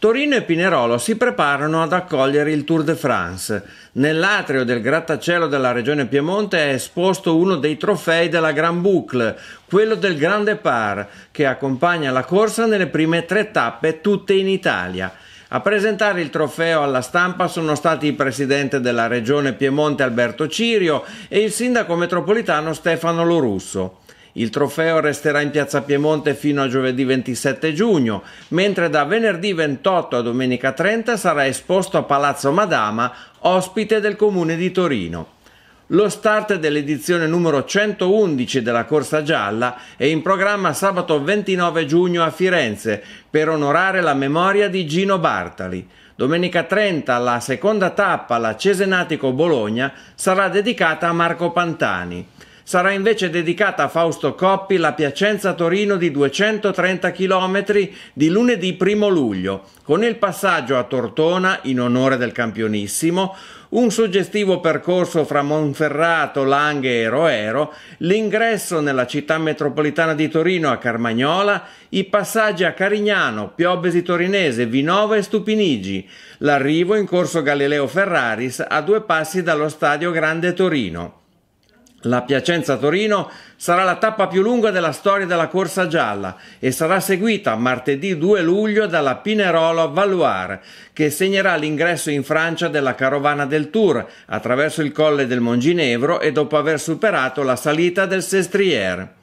Torino e Pinerolo si preparano ad accogliere il Tour de France. Nell'atrio del grattacielo della regione Piemonte è esposto uno dei trofei della Gran Boucle, quello del Grande Par, che accompagna la corsa nelle prime tre tappe tutte in Italia. A presentare il trofeo alla stampa sono stati il presidente della regione Piemonte Alberto Cirio e il sindaco metropolitano Stefano Lorusso. Il trofeo resterà in Piazza Piemonte fino a giovedì 27 giugno, mentre da venerdì 28 a domenica 30 sarà esposto a Palazzo Madama, ospite del Comune di Torino. Lo start dell'edizione numero 111 della Corsa Gialla è in programma sabato 29 giugno a Firenze per onorare la memoria di Gino Bartali. Domenica 30 la seconda tappa alla Cesenatico Bologna sarà dedicata a Marco Pantani sarà invece dedicata a Fausto Coppi la Piacenza-Torino di 230 km di lunedì 1 luglio, con il passaggio a Tortona in onore del campionissimo, un suggestivo percorso fra Monferrato, Langhe e Roero, l'ingresso nella città metropolitana di Torino a Carmagnola, i passaggi a Carignano, Piobesi Torinese, Vinova e Stupinigi, l'arrivo in corso Galileo Ferraris a due passi dallo stadio Grande Torino. La Piacenza-Torino sarà la tappa più lunga della storia della corsa gialla e sarà seguita martedì 2 luglio dalla Pinerolo Valloire, che segnerà l'ingresso in Francia della carovana del Tour attraverso il colle del Monginevro e dopo aver superato la salita del Sestriere.